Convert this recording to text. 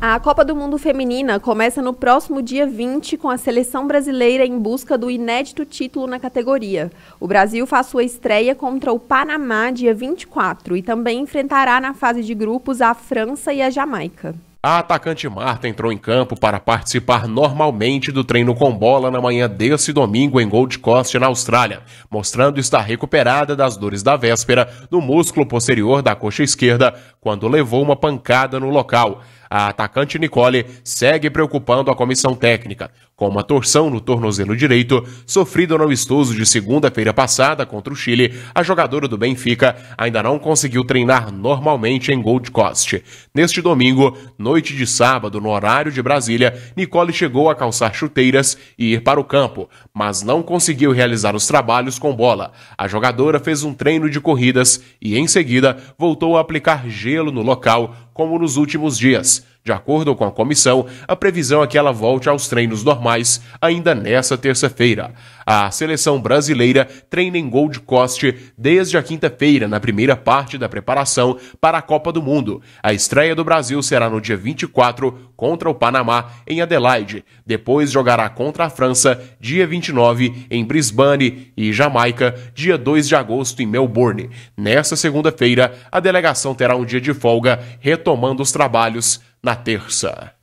A Copa do Mundo Feminina começa no próximo dia 20 com a seleção brasileira em busca do inédito título na categoria. O Brasil faz sua estreia contra o Panamá dia 24 e também enfrentará na fase de grupos a França e a Jamaica. A atacante Marta entrou em campo para participar normalmente do treino com bola na manhã desse domingo em Gold Coast, na Austrália, mostrando estar recuperada das dores da véspera no músculo posterior da coxa esquerda quando levou uma pancada no local a atacante Nicole segue preocupando a comissão técnica, com uma torção no tornozelo direito sofrida no amistoso de segunda-feira passada contra o Chile. A jogadora do Benfica ainda não conseguiu treinar normalmente em Gold Coast. Neste domingo, noite de sábado, no horário de Brasília, Nicole chegou a calçar chuteiras e ir para o campo, mas não conseguiu realizar os trabalhos com bola. A jogadora fez um treino de corridas e em seguida voltou a aplicar gelo no local como nos últimos dias. De acordo com a comissão, a previsão é que ela volte aos treinos normais ainda nesta terça-feira. A seleção brasileira treina em Gold Coast desde a quinta-feira, na primeira parte da preparação para a Copa do Mundo. A estreia do Brasil será no dia 24 contra o Panamá, em Adelaide. Depois jogará contra a França, dia 29, em Brisbane e Jamaica, dia 2 de agosto, em Melbourne. Nesta segunda-feira, a delegação terá um dia de folga, retomando os trabalhos na terça.